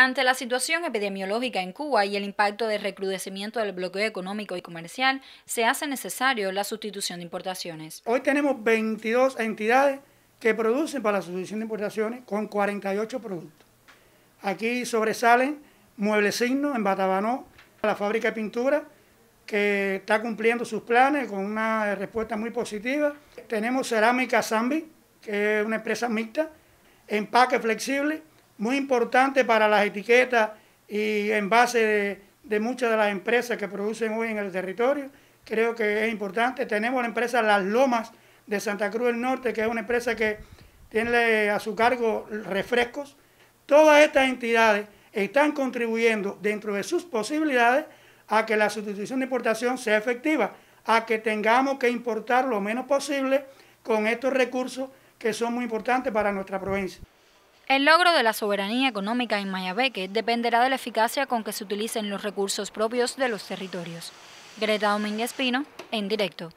Ante la situación epidemiológica en Cuba y el impacto del recrudecimiento del bloqueo económico y comercial, se hace necesario la sustitución de importaciones. Hoy tenemos 22 entidades que producen para la sustitución de importaciones con 48 productos. Aquí sobresalen Signo, en Batabanó, la fábrica de pintura, que está cumpliendo sus planes con una respuesta muy positiva. Tenemos Cerámica Zambi, que es una empresa mixta, empaque flexible, muy importante para las etiquetas y en base de, muchas de las empresas que producen hoy en el territorio. Creo que es importante. Tenemos la empresa Las Lomas de Santa Cruz del Norte, que es una empresa que tiene a su cargo refrescos. Todas estas entidades están contribuyendo dentro de sus posibilidades a que la sustitución de importación sea efectiva, a que tengamos que importar lo menos posible con estos recursos que son muy importantes para nuestra provincia. El logro de la soberanía económica en Mayabeque dependerá de la eficacia con que se utilicen los recursos propios de los territorios. Greta Domínguez Pino, en directo.